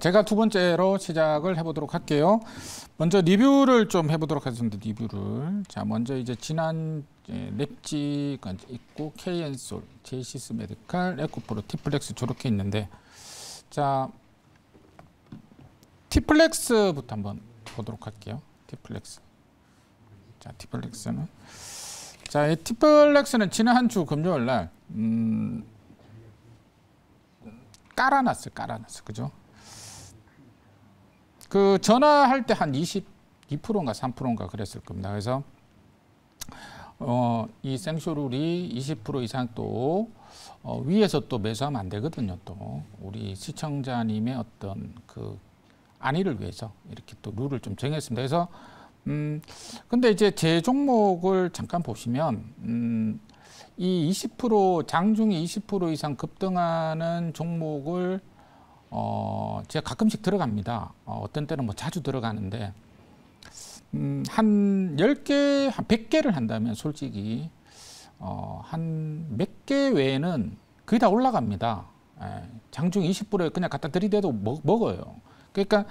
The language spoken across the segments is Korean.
제가 두 번째로 시작을 해보도록 할게요. 먼저 리뷰를 좀 해보도록 하겠습니다. 리뷰를. 자, 먼저 이제 지난 랩지가 예, 있고 KN솔, 제시스 메디칼, 에코프로, 티플렉스 저렇게 있는데 자, 티플렉스부터 한번 보도록 할게요. 티플렉스. 자, 티플렉스는 자, 이 티플렉스는 지난 주 금요일 날 음, 깔아놨어요. 깔아놨어요. 그죠? 그 전화할 때 한 22%인가 3%인가 그랬을 겁니다. 그래서 어, 이 생쇼룰이 20% 이상 또 어, 위에서 또 매수하면 안 되거든요. 또 우리 시청자님의 어떤 그 안위를 위해서 이렇게 또 룰을 좀 정했습니다. 그래서 음 근데 이제 제 종목을 잠깐 보시면 음 이 20% 장중에 20% 이상 급등하는 종목을 어, 제가 가끔씩 들어갑니다. 어, 어떤 때는 뭐 자주 들어가는데, 음, 한 10개, 한 100개를 한다면 솔직히, 어, 한 몇 개 외에는 거의 다 올라갑니다. 예, 장중 20불에 그냥 갖다 들이대도 먹, 먹어요. 그러니까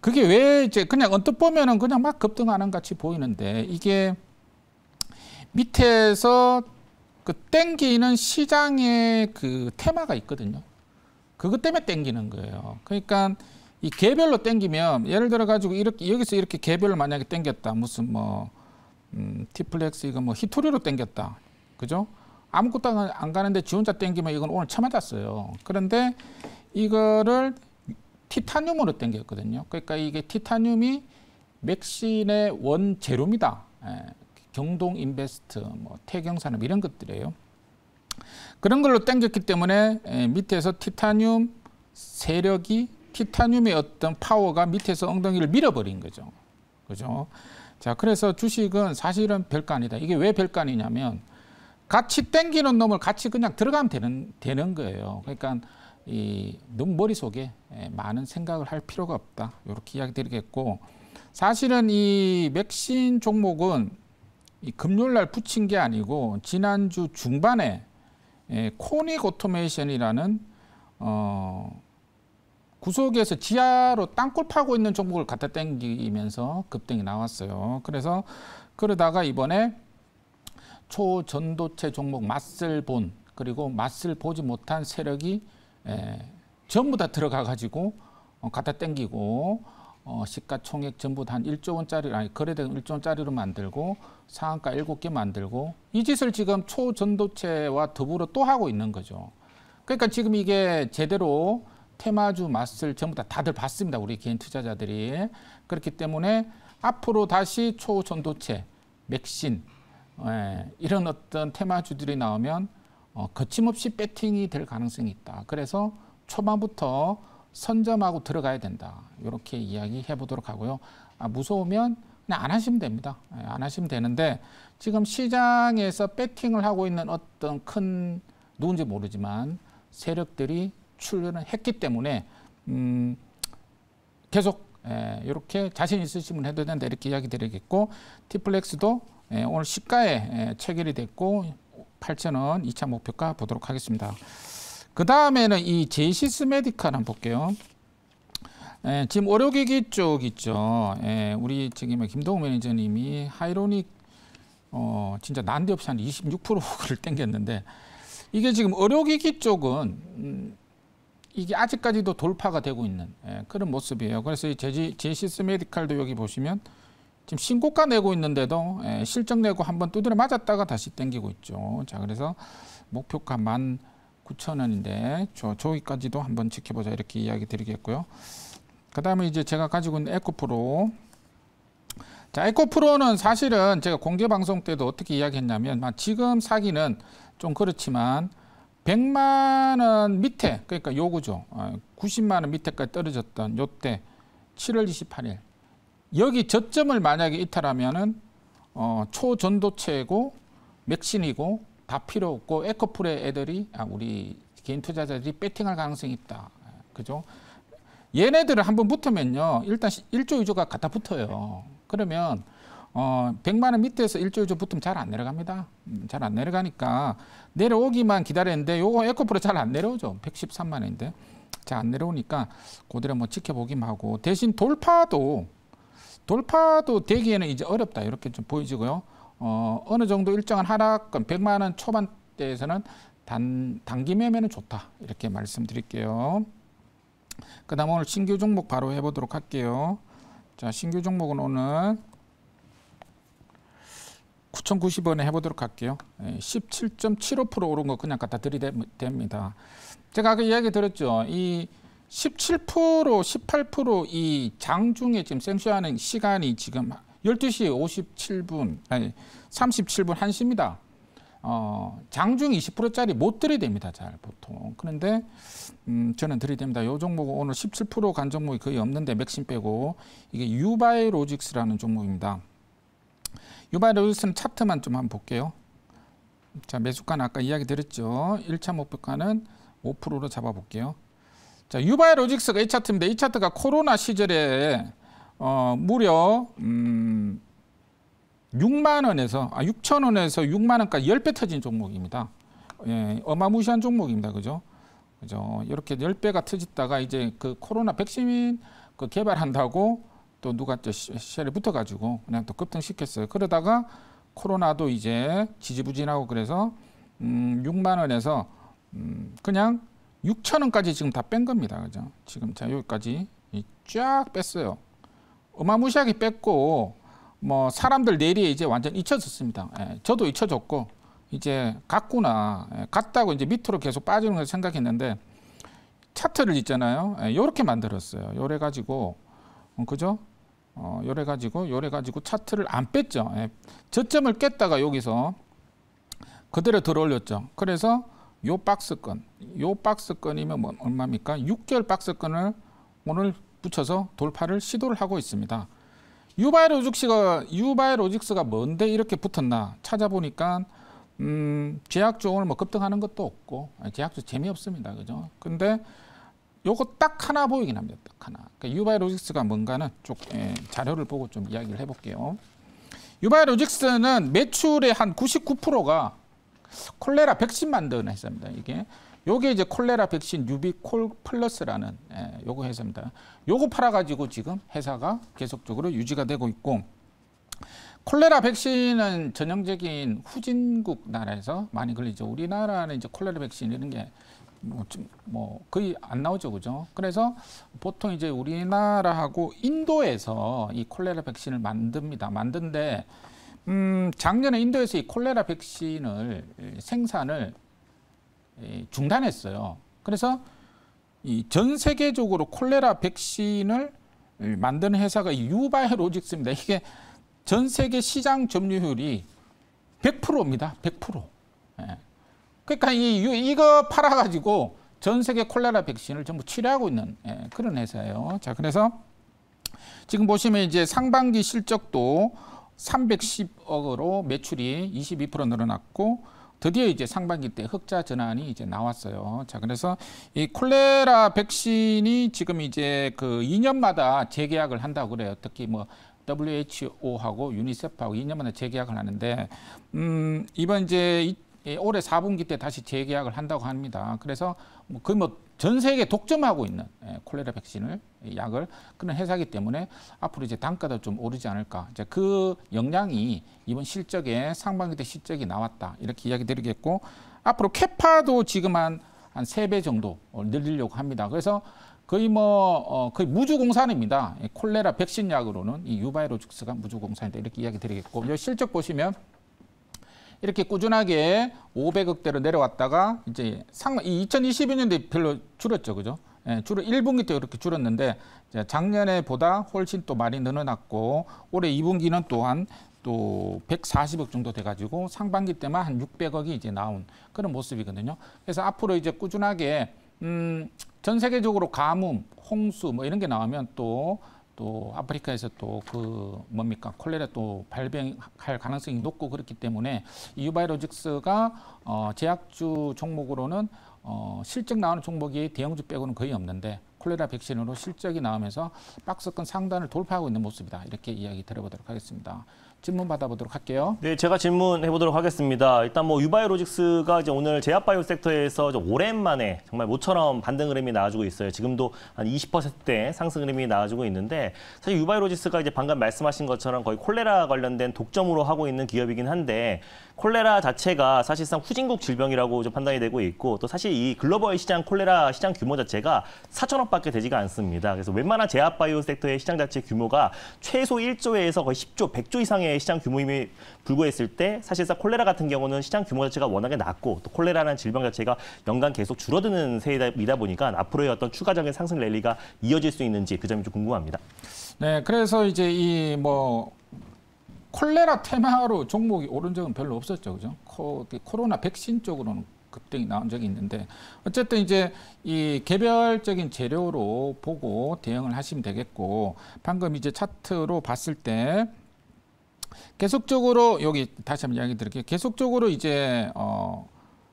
그게 왜 이제 그냥 언뜻 보면은 그냥 막 급등하는 같이 보이는데 이게 밑에서 그 땡기는 시장의 그 테마가 있거든요. 그것 때문에 땡기는 거예요. 그러니까 이 개별로 땡기면 예를 들어 가지고 이렇게 여기서 이렇게 개별을 만약에 땡겼다. 무슨 뭐 음, 티플렉스 이거 뭐 히토리로 땡겼다. 그죠? 아무것도 안 가는데 지 혼자 땡기면 이건 오늘 참아았어요 그런데 이거를 티타늄으로 땡겼거든요. 그러니까 이게 티타늄이 맥신의 원재료입니다. 예, 경동 인베스트, 뭐 태경산업 이런 것들이에요. 그런 걸로 당겼기 때문에 밑에서 티타늄 세력이 티타늄의 어떤 파워가 밑에서 엉덩이를 밀어버린 거죠. 그죠? 자, 그래서 주식은 사실은 별거 아니다. 이게 왜 별거 아니냐면 같이 땡기는 놈을 같이 그냥 들어가면 되는, 되는 거예요. 그러니까 이눈 머릿속에 많은 생각을 할 필요가 없다. 이렇게 이야기 드리겠고 사실은 이 맥신 종목은 이 금요일 날 붙인 게 아니고 지난주 중반에 예, 코닉 오토메이션이라는 어, 구석에서 지하로 땅굴 파고 있는 종목을 갖다 땡기면서 급등이 나왔어요. 그래서 그러다가 이번에 초전도체 종목 맛을 본 그리고 맛을 보지 못한 세력이 에, 예, 전부 다 들어가 가지고 어, 갖다 땡기고 어, 시가총액 전부 다 한 1조 원짜리 아니 거래된 1조 원짜리로 만들고 상한가 7개 만들고 이 짓을 지금 초전도체와 더불어 또 하고 있는 거죠. 그러니까 지금 이게 제대로 테마주 맛을 전부 다 다들 봤습니다. 우리 개인 투자자들이. 그렇기 때문에 앞으로 다시 초전도체, 맥신 예, 이런 어떤 테마주들이 나오면 어, 거침없이 배팅이 될 가능성이 있다. 그래서 초반부터 선점하고 들어가야 된다. 이렇게 이야기해 보도록 하고요. 아, 무서우면 그냥 안 하시면 됩니다. 예, 안 하시면 되는데 지금 시장에서 배팅을 하고 있는 어떤 큰 누군지 모르지만 세력들이 출연을 했기 때문에 음, 계속 에, 예, 이렇게 자신 있으시면 해도 된다 이렇게 이야기 드리겠고 티플렉스도 에, 예, 오늘 시가에 에, 체결이 됐고 8,000원 2차 목표가 보도록 하겠습니다. 그 다음에는 이 제시스 메디칼 한번 볼게요. 예, 지금 의료기기 쪽 있죠. 예, 우리 저기 뭐 김동욱 매니저님이 하이로닉 어, 진짜 난데없이 한 26%를 땡겼는데 이게 지금 의료기기 쪽은 음, 이게 아직까지도 돌파가 되고 있는 예, 그런 모습이에요. 그래서 이 제지, 제시스 메디칼도 여기 보시면 지금 신고가 내고 있는데도 예, 실적 내고 한번 두드려 맞았다가 다시 땡기고 있죠. 자 그래서 목표가 만 9천 원인데 저 저기까지도 한번 지켜보자 이렇게 이야기 드리겠고요. 그다음에 이제 제가 가지고 있는 에코프로 자, 에코프로는 사실은 제가 공개 방송 때도 어떻게 이야기했냐면 아, 지금 사기는 좀 그렇지만 100만 원 밑에 그러니까 요구죠. 90만 아, 원 밑에까지 떨어졌던 요때 7월 28일 여기 저점을 만약에 이탈하면은 어, 초전도체고 맥신이고 다 필요 없고 에코풀의 애들이 아, 우리 개인 투자자들이 배팅할 가능성이 있다. 그죠? 얘네들을 한번 붙으면요. 일단 1조 2조가 갖다 붙어요. 그러면 어, 100만 원 밑에서 1조 2조 붙으면 잘 안 내려갑니다. 음, 잘안 내려가니까 내려오기만 기다렸는데 요거 에코프로 잘안 내려오죠. 113만 원인데. 잘 안 내려오니까 그대로 뭐 지켜보기만 하고 대신 돌파도 돌파도 되기에는 이제 어렵다 이렇게 좀 보여지고요. 어, 어느 정도 일정한 하락권 100만 원 초반대에서는 단, 단기 매매는 좋다 이렇게 말씀드릴게요. 그 다음 오늘 신규 종목 바로 해보도록 할게요. 자 신규 종목은 오늘 9,090원에 해보도록 할게요. 17.75% 예, 오른 거 그냥 갖다 들이댑니다. 제가 그 이야기 드렸죠. 이 17%, 18%이 장중에 지금 생수하는 시간이 지금 12시 57분, 아니 37분 1시입니다. 어, 장중 20%짜리 못 들이댑니다. 잘 보통. 그런데 음, 저는 들이댑니다. 요 종목은 오늘 17%간 종목이 거의 없는데 맥심 빼고 이게 유바이로직스라는 종목입니다. 유바이로직스는 차트만 좀 한번 볼게요. 자, 매수가는 아까 이야기 드렸죠. 1차 목표가는 5%로 잡아볼게요. 자, 유바이로직스가 이 차트입니다. 이 차트가 코로나 시절에 어, 무려 음, 6만 원에서 아, 6천 원에서 6만 원까지 10배 터진 종목입니다. 예, 어마무시한 종목입니다. 그죠? 그죠? 이렇게 10배가 터졌다가 이제 그 코로나 백신 그 개발한다고 또 누가 또 시절에 붙어 가지고 그냥 또 급등시켰어요. 그러다가 코로나도 이제 지지부진하고 그래서 음 6만 원에서 음 그냥 6천 원까지 지금 다 뺀 겁니다. 그죠? 지금 자 여기까지 쫙 뺐어요. 어마무시하게 뺐고 뭐 사람들 내리에 이제 완전 잊혀졌습니다. 예, 저도 잊혀졌고 이제 갔구나 예, 갔다고 이제 밑으로 계속 빠지는 걸 생각했는데 차트를 있잖아요. 예, 렇게 만들었어요. 요래 가지고 음, 어, 그죠? 어, 요래 가지고 요래 가지고 차트를 안 뺐죠. 예, 저점을 깼다가 여기서 그대로 들어올렸죠. 그래서 요 박스권, 요 박스권이면 뭐 얼마입니까? 6개월 박스권을 오늘 붙여서 돌파를 시도를 하고 있습니다. 유바이로직스가 유바이로직스가 뭔데 이렇게 붙었나 찾아보니까 음, 제약주 오늘 뭐 급등하는 것도 없고 제약주 재미없습니다. 그죠? 근데 요거 딱 하나 보이긴 합니다. 딱 하나. 그러니까 유바이로직스가 뭔가는 쭉 예, 자료를 보고 좀 이야기를 해볼게요. 유바이로직스는 매출의 한 99%가 콜레라 백신 만드는 회사입니다. 이게 요게 이제 콜레라 백신 뉴비콜 플러스라는 예, 요거 회사입니다. 요거 팔아가지고 지금 회사가 계속적으로 유지가 되고 있고 콜레라 백신은 전형적인 후진국 나라에서 많이 걸리죠. 우리나라는 이제 콜레라 백신 이런 게뭐 뭐 거의 안 나오죠, 그죠? 그래서 보통 이제 우리나라하고 인도에서 이 콜레라 백신을 만듭니다. 만든데 음, 작년에 인도에서 이 콜레라 백신을 생산을 예, 중단했어요. 그래서 이전 세계적으로 콜레라 백신을 만드는 회사가 유바이로직스입니다. 이게 전 세계 시장 점유율이 100%입니다. 100%. 예. 그러니까 이, 이거 팔아가지고 전 세계 콜레라 백신을 전부 치료하고 있는 예, 그런 회사예요. 자, 그래서 지금 보시면 이제 상반기 실적도 310억으로 매출이 22% 늘어났고 드디어 이제 상반기 때 흑자 전환이 이제 나왔어요. 자, 그래서 이 콜레라 백신이 지금 이제 그 2년마다 재계약을 한다고 그래요. 특히 뭐 WHO하고 유니세프하고 2년마다 재계약을 하는데 음, 이번 이제 이, 올해 4분기 때 다시 재계약을 한다고 합니다. 그래서 뭐 거의 뭐전 세계 독점하고 있는 예, 콜레라 백신을 약을 그런 회사기 때문에 앞으로 이제 단가도 좀 오르지 않을까. 이제 그 영향이 이번 실적에 상반기 때 실적이 나왔다. 이렇게 이야기 드리겠고 앞으로 캐파도 지금 한한세배 정도 어, 늘리려고 합니다. 그래서 거의 뭐 어, 거의 무주공산입니다. 콜레라 백신 약으로는 이 유바이로직스가 무주공산이다 이렇게 이야기 드리겠고 이 실적 보시면 이렇게 꾸준하게 500억대로 내려왔다가 이제 상 2022년도에 별로 줄었죠. 그죠? 예, 주로 1분기 때 이렇게 줄었는데 작년에 보다 훨씬 또 많이 늘어났고 올해 2분기는 또한 또 140억 정도 돼가지고 상반기 때만 한 600억이 이제 나온 그런 모습이거든요. 그래서 앞으로 이제 꾸준하게 음, 전 세계적으로 가뭄, 홍수 뭐 이런 게 나오면 또또 아프리카에서 또 그 뭡니까 콜레라 또 발병할 가능성이 높고 그렇기 때문에 이유바이로직스가 어, 제약주 종목으로는 어, 실적 나오는 종목이 대형주 빼고는 거의 없는데 콜레라 백신으로 실적이 나오면서 박스권 상단을 돌파하고 있는 모습이다 이렇게 이야기 들어보도록 하겠습니다. 질문 받아보도록 할게요. 네, 제가 질문해 보도록 하겠습니다. 일단 뭐 유바이오로직스가 이제 오늘 제약바이오 섹터에서 오랜만에 정말 모처럼 반등 흐름이 나와주고 있어요. 지금도 한 20%대 상승 흐름이 나와주고 있는데 사실 유바이오로직스가 이제 방금 말씀하신 것처럼 거의 콜레라 관련된 독점으로 하고 있는 기업이긴 한데 콜레라 자체가 사실상 후진국 질병이라고 좀 판단이 되고 있고 또 사실 이 글로벌 시장 콜레라 시장 규모 자체가 4천억밖에 되지가 않습니다. 그래서 웬만한 제약 바이오 섹터의 시장 자체 규모가 최소 1조에서 거의 10조, 100조 이상의 시장 규모임에 불과했을 때 사실상 콜레라 같은 경우는 시장 규모 자체가 워낙에 낮고 또 콜레라라는 질병 자체가 연간 계속 줄어드는 세이다 보니까 앞으로의 어떤 추가적인 상승 랠리가 이어질 수 있는지 그 점이 좀 궁금합니다. 네, 그래서 이제 이뭐 콜레라 테마로 종목이 오른 적은 별로 없었죠. 그죠? 코, 그 로나 백신 쪽으로는 급등이 나온 적이 있는데 어쨌든 이제 이 개별적인 재료로 보고 대응을 하시면 되겠고 방금 이제 차트로 봤을 때 계속적으로 여기 다시 한번 이야기 드릴게요. 계속적으로 이제 어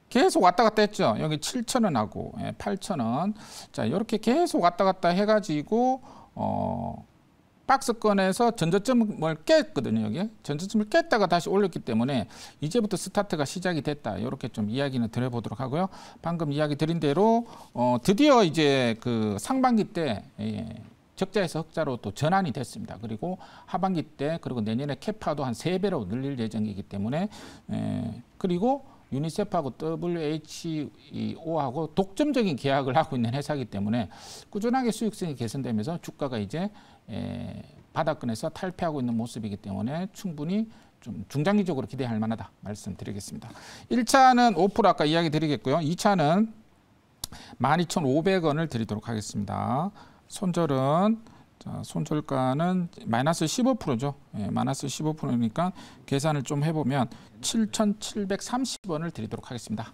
계속 왔다 갔다 했죠. 여기 7,000원하고 8,000원. 예, 자, 이렇게 계속 왔다 갔다 해 가지고 어 박스권에서 전저점을 깼거든요. 여기 전저점을 깼다가 다시 올렸기 때문에 이제부터 스타트가 시작이 됐다. 이렇게 좀 이야기는 드려보도록 하고요. 방금 이야기 드린 대로 어, 드디어 이제 그 상반기 때 예, 적자에서 흑자로 또 전환이 됐습니다. 그리고 하반기 때 그리고 내년에 캐파도 한 세배로 늘릴 예정이기 때문에 예, 그리고 유니세프하고 WHO하고 독점적인 계약을 하고 있는 회사이기 때문에 꾸준하게 수익성이 개선되면서 주가가 이제 예, 바닥권에서 탈피하고 있는 모습이기 때문에 충분히 좀 중장기적으로 기대할 만하다 말씀드리겠습니다. 1차는 5% 아까 이야기 드리겠고요. 2차는 12,500원을 드리도록 하겠습니다. 손절은 자, 손절가는 마이너스 15%죠. 예, 마이너스 15%니까 계산을 좀 해보면 7,730원을 드리도록 하겠습니다.